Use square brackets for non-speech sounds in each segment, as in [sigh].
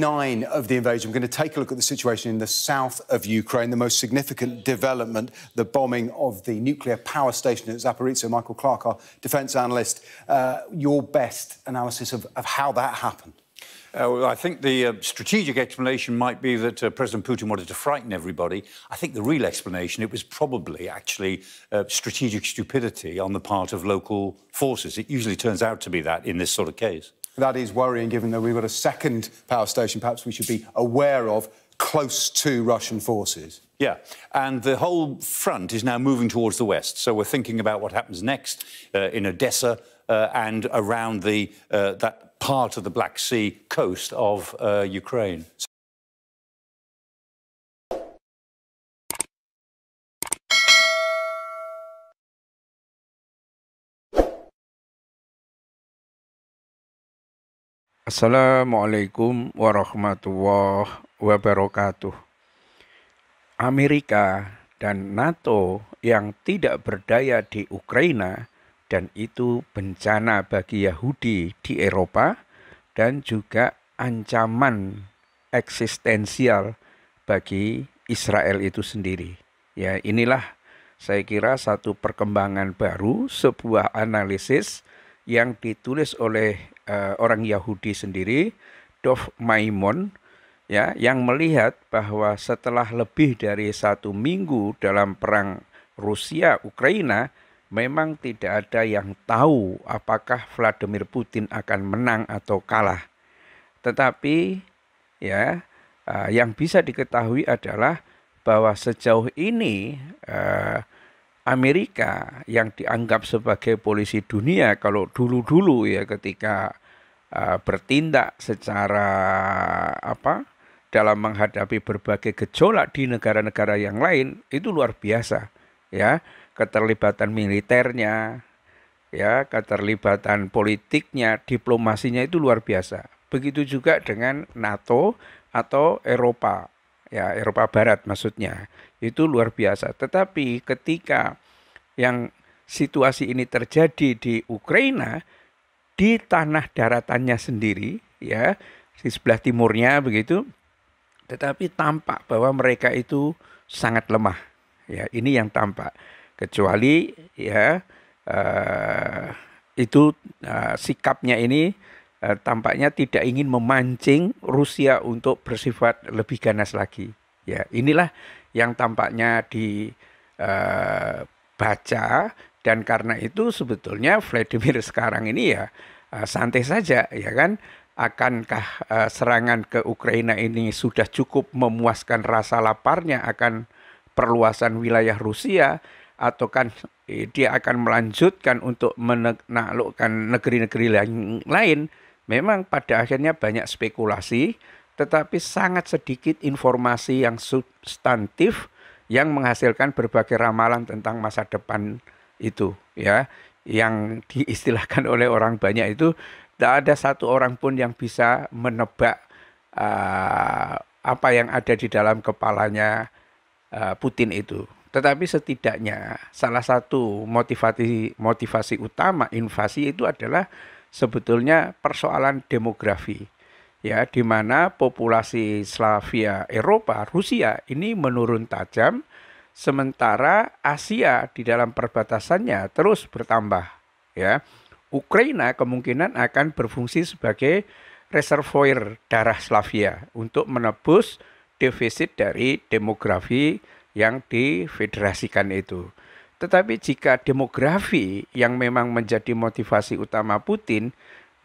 nine of the invasion, we're going to take a look at the situation in the south of Ukraine, the most significant development, the bombing of the nuclear power station at Zaporizhzhia. Michael Clark, our defence analyst, uh, your best analysis of, of how that happened. Uh, well, I think the uh, strategic explanation might be that uh, President Putin wanted to frighten everybody. I think the real explanation, it was probably actually uh, strategic stupidity on the part of local forces. It usually turns out to be that in this sort of case. That is worrying, given that we've got a second power station perhaps we should be aware of close to Russian forces. Yeah, and the whole front is now moving towards the west. So we're thinking about what happens next uh, in Odessa uh, and around the, uh, that part of the Black Sea coast of uh, Ukraine. Assalamualaikum warahmatullahi wabarakatuh. Amerika dan NATO yang tidak berdaya di Ukraina dan itu bencana bagi Yahudi di Eropa dan juga ancaman eksistensial bagi Israel itu sendiri. Ya, inilah saya kira satu perkembangan baru, sebuah analisis yang ditulis oleh uh, orang Yahudi sendiri, Dov Maimon, ya, yang melihat bahwa setelah lebih dari satu minggu dalam perang Rusia Ukraina, memang tidak ada yang tahu apakah Vladimir Putin akan menang atau kalah. Tetapi ya uh, yang bisa diketahui adalah bahwa sejauh ini uh, Amerika yang dianggap sebagai polisi dunia kalau dulu-dulu ya ketika uh, bertindak secara apa dalam menghadapi berbagai gejolak di negara-negara yang lain itu luar biasa ya keterlibatan militernya ya keterlibatan politiknya diplomasinya itu luar biasa begitu juga dengan NATO atau Eropa ya Eropa Barat maksudnya itu luar biasa tetapi ketika yang situasi ini terjadi di Ukraina di tanah daratannya sendiri ya di sebelah timurnya begitu tetapi tampak bahwa mereka itu sangat lemah ya ini yang tampak kecuali ya uh, itu uh, sikapnya ini uh, tampaknya tidak ingin memancing Rusia untuk bersifat lebih ganas lagi ya inilah yang tampaknya dibaca uh, dan karena itu sebetulnya Vladimir [laughs] sekarang ini ya uh, santai saja ya kan akankah uh, serangan ke Ukraina ini sudah cukup memuaskan rasa laparnya akan perluasan wilayah Rusia atau kan eh, dia akan melanjutkan untuk menaklukkan negeri-negeri lain, lain memang pada akhirnya banyak spekulasi tetapi sangat sedikit informasi yang substantif yang menghasilkan berbagai ramalan tentang masa depan itu ya yang diistilahkan oleh orang banyak itu tidak ada satu orang pun yang bisa menebak uh, apa yang ada di dalam kepalanya uh, Putin itu. Tetapi setidaknya salah satu motivasi motivasi utama invasi itu adalah sebetulnya persoalan demografi. Ya, di mana populasi Slavia Eropa, Rusia ini menurun tajam Sementara Asia di dalam perbatasannya terus bertambah, ya. Ukraina kemungkinan akan berfungsi sebagai reservoir darah Slavia untuk menebus defisit dari demografi yang difederasikan itu. Tetapi jika demografi yang memang menjadi motivasi utama Putin,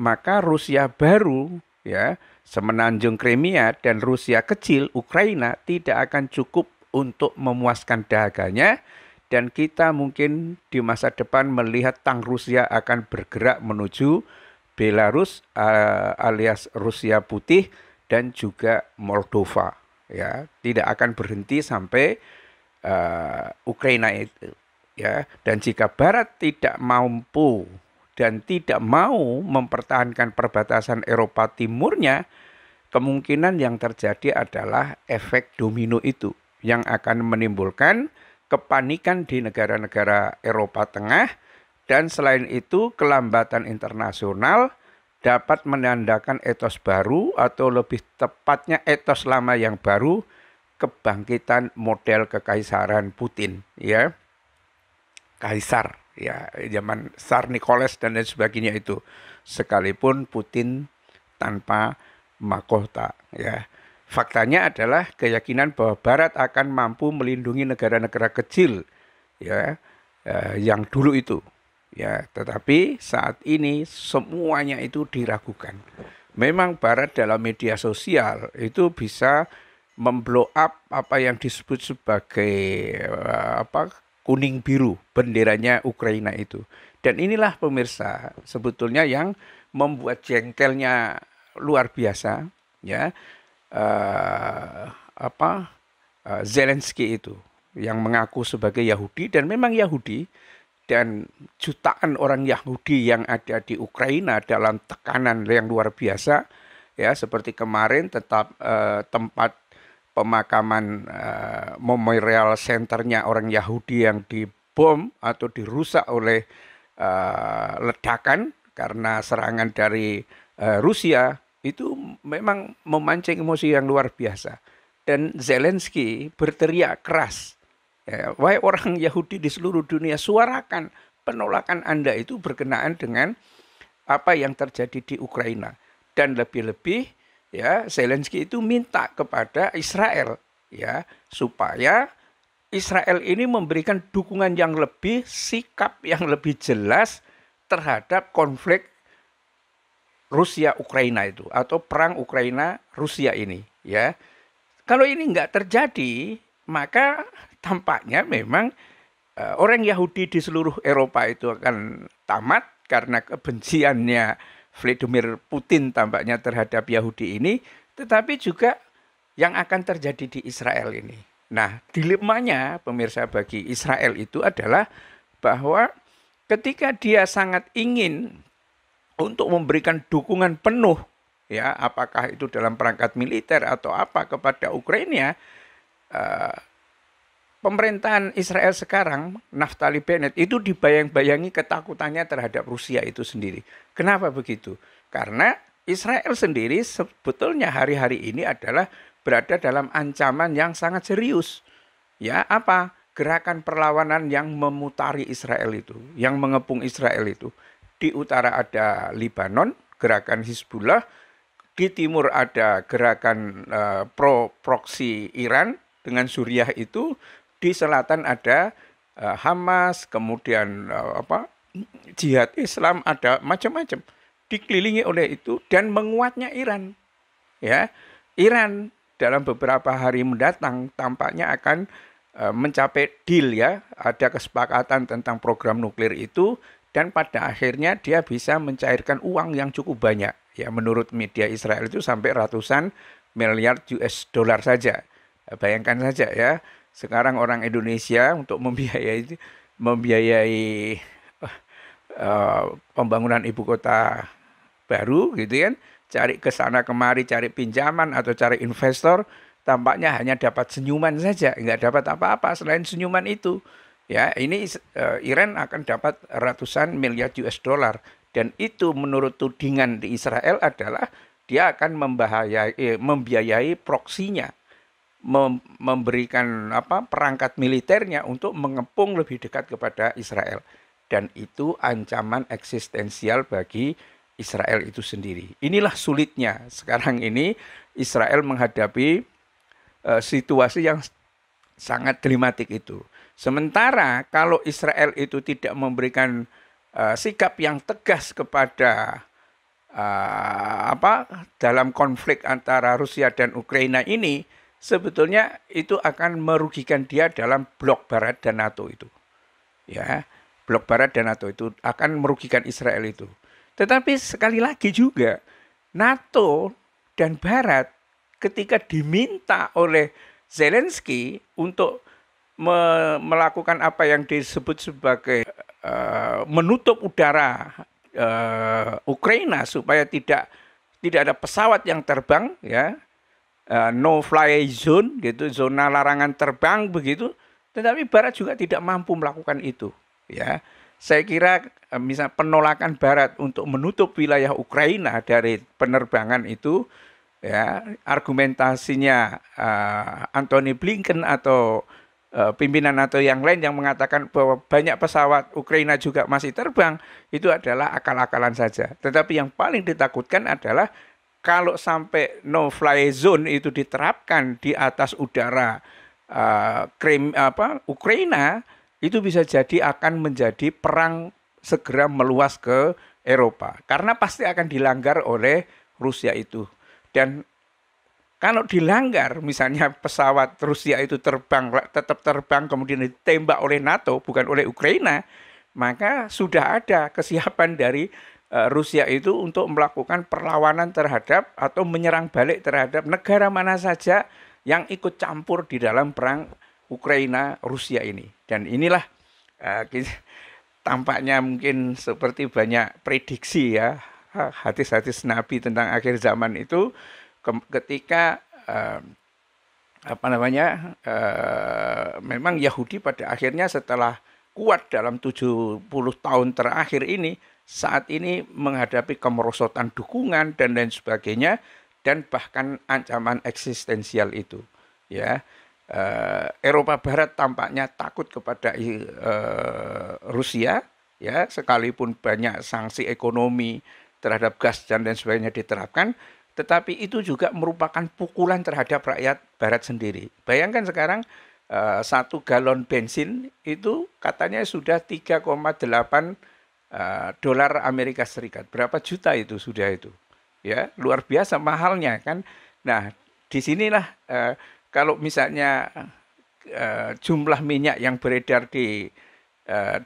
maka Rusia baru ya, semenanjung Crimea dan Rusia kecil Ukraina tidak akan cukup untuk memuaskan dahaganya dan kita mungkin di masa depan melihat tang Rusia akan bergerak menuju Belarus uh, alias Rusia putih dan juga Moldova ya tidak akan berhenti sampai uh, Ukraina itu ya dan jika barat tidak mampu dan tidak mau mempertahankan perbatasan Eropa timurnya kemungkinan yang terjadi adalah efek domino itu yang akan menimbulkan kepanikan di negara-negara Eropa Tengah dan selain itu kelambatan internasional dapat menandakan etos baru atau lebih tepatnya etos lama yang baru kebangkitan model kekaisaran Putin ya kaisar ya zaman Tsar Nicholas dan lain sebagainya itu sekalipun Putin tanpa mahkota ya faktanya adalah keyakinan bahwa Barat akan mampu melindungi negara-negara kecil ya eh, yang dulu itu ya tetapi saat ini semuanya itu diragukan memang Barat dalam media sosial itu bisa memblow up apa yang disebut sebagai eh, apa kuning biru benderanya Ukraina itu dan inilah pemirsa sebetulnya yang membuat jengkelnya luar biasa ya uh, apa uh, Zelensky itu yang mengaku sebagai Yahudi dan memang Yahudi dan jutaan orang Yahudi yang ada di Ukraina dalam tekanan yang luar biasa ya seperti kemarin tetap uh, tempat pemakaman uh, memorial centernya orang Yahudi yang dibom atau dirusak oleh uh, ledakan karena serangan dari uh, Rusia itu memang memancing emosi yang luar biasa. Dan Zelensky berteriak keras. Ya, wahai orang [laughs] Yahudi di seluruh dunia, suarakan penolakan Anda itu berkenaan dengan apa yang terjadi di Ukraina. Dan lebih-lebih ya Zelensky itu minta kepada Israel ya supaya Israel ini memberikan dukungan yang lebih, sikap yang lebih jelas terhadap konflik Rusia Ukraina itu atau perang Ukraina Rusia ini ya. Kalau ini nggak terjadi maka tampaknya memang uh, orang Yahudi di seluruh Eropa itu akan tamat karena kebenciannya Vladimir Putin tampaknya terhadap Yahudi ini, tetapi juga yang akan terjadi di Israel ini. Nah, dilemanya pemirsa bagi Israel itu adalah bahwa ketika dia sangat ingin untuk memberikan dukungan penuh ya apakah itu dalam perangkat militer atau apa kepada Ukraina uh, pemerintahan Israel sekarang Naftali Bennett itu dibayang-bayangi ketakutannya terhadap Rusia itu sendiri. Kenapa begitu? Karena Israel sendiri sebetulnya hari-hari ini adalah berada dalam ancaman yang sangat serius. Ya, apa? Gerakan perlawanan yang memutari Israel itu, yang mengepung Israel itu di utara ada Lebanon, gerakan Hizbullah, di timur ada gerakan uh, eh, pro proksi Iran dengan Suriah itu, di selatan ada uh, Hamas, kemudian uh, apa jihad Islam ada macam-macam dikelilingi oleh itu dan menguatnya Iran. Ya, Iran dalam beberapa hari mendatang tampaknya akan mencapai deal ya, ada kesepakatan tentang program nuklir itu dan pada akhirnya dia bisa mencairkan uang yang cukup banyak. Ya menurut media Israel itu sampai ratusan miliar US dollar saja. Bayangkan saja ya, sekarang orang Indonesia untuk membiayai membiayai uh, pembangunan ibu kota baru gitu kan, cari ke sana kemari cari pinjaman atau cari investor tampaknya hanya dapat senyuman saja, nggak dapat apa-apa selain senyuman itu. Ya, ini uh, Iran akan dapat ratusan miliar US dollar dan itu menurut tudingan di Israel adalah dia akan membahayai eh, membiayai proksinya mem memberikan apa perangkat militernya untuk mengepung lebih dekat kepada Israel dan itu ancaman eksistensial bagi Israel itu sendiri. Inilah sulitnya sekarang ini Israel menghadapi uh, situasi yang Sangat dramatik itu. Sementara kalau Israel itu tidak memberikan uh, sikap yang tegas kepada uh, apa dalam konflik antara Rusia dan Ukraina ini, sebetulnya itu akan merugikan dia dalam blok barat dan NATO itu. Ya, blok barat dan NATO itu akan merugikan Israel itu. Tetapi sekali lagi juga NATO dan barat ketika diminta oleh Zelensky untuk me melakukan apa yang disebut sebagai uh, menutup udara uh, Ukraina supaya tidak tidak ada pesawat yang terbang ya uh, no fly zone gitu zona larangan terbang begitu tetapi Barat juga tidak mampu melakukan itu ya saya kira misalnya misal penolakan Barat untuk menutup wilayah Ukraina dari penerbangan itu ya argumentasinya uh, Anthony Blinken atau uh, pimpinan atau yang lain yang mengatakan bahwa banyak pesawat Ukraina juga masih terbang itu adalah akal-akalan saja. Tetapi yang paling ditakutkan adalah kalau sampai no fly zone itu diterapkan di atas udara uh, krim, apa Ukraina itu bisa jadi akan menjadi perang segera meluas ke Eropa karena pasti akan dilanggar oleh Rusia itu. Dan kalau dilanggar, misalnya pesawat Rusia itu terbang, tetap terbang, kemudian ditembak oleh NATO, bukan oleh Ukraina, maka sudah ada kesiapan dari e, Rusia itu untuk melakukan perlawanan terhadap atau menyerang balik terhadap negara mana saja yang ikut campur di dalam perang Ukraina Rusia ini. Dan inilah uh, tampaknya mungkin seperti banyak prediksi ya hadis-hadis Nabi tentang akhir zaman itu ketika eh, apa namanya eh, memang Yahudi pada akhirnya setelah kuat dalam 70 tahun terakhir ini saat ini menghadapi kemerosotan dukungan dan lain sebagainya dan bahkan ancaman eksistensial itu ya eh, Eropa Barat tampaknya takut kepada eh, Rusia ya sekalipun banyak sanksi ekonomi terhadap gas dan lain sebagainya diterapkan, tetapi itu juga merupakan pukulan terhadap rakyat barat sendiri. Bayangkan sekarang eh, satu galon bensin itu katanya sudah 3,8 eh, dolar Amerika Serikat. Berapa juta itu sudah itu? Ya, luar biasa mahalnya kan. Nah, disinilah eh, kalau misalnya jumlah minyak yang beredar di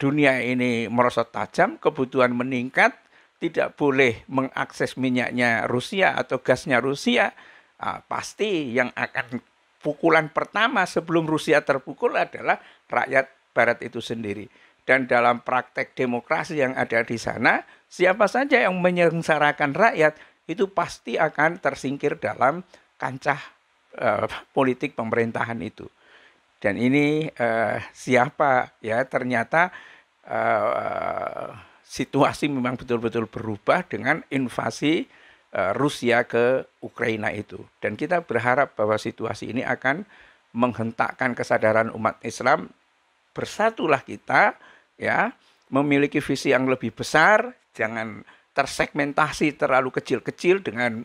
dunia ini merosot tajam, kebutuhan meningkat, tidak boleh mengakses minyaknya Rusia atau gasnya Rusia, uh, pasti yang akan pukulan pertama sebelum Rusia terpukul adalah rakyat Barat itu sendiri. Dan dalam praktek demokrasi yang ada di sana, siapa saja yang menyengsarakan rakyat itu pasti akan tersingkir dalam kancah uh, politik pemerintahan itu. Dan ini uh, siapa ya ternyata uh, situasi memang betul-betul berubah dengan invasi eh, Rusia ke Ukraina itu. Dan kita berharap bahwa situasi ini akan menghentakkan kesadaran umat Islam bersatulah kita ya, memiliki visi yang lebih besar, jangan tersegmentasi terlalu kecil-kecil dengan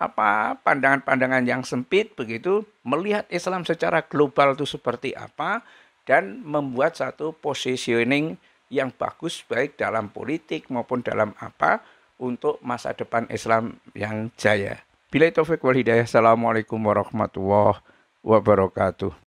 apa pandangan-pandangan yang sempit begitu, melihat Islam secara global itu seperti apa dan membuat satu positioning yang bagus baik dalam politik maupun dalam apa untuk masa depan Islam yang jaya. Bila taufik wal hidayah. Assalamualaikum warahmatullahi wabarakatuh.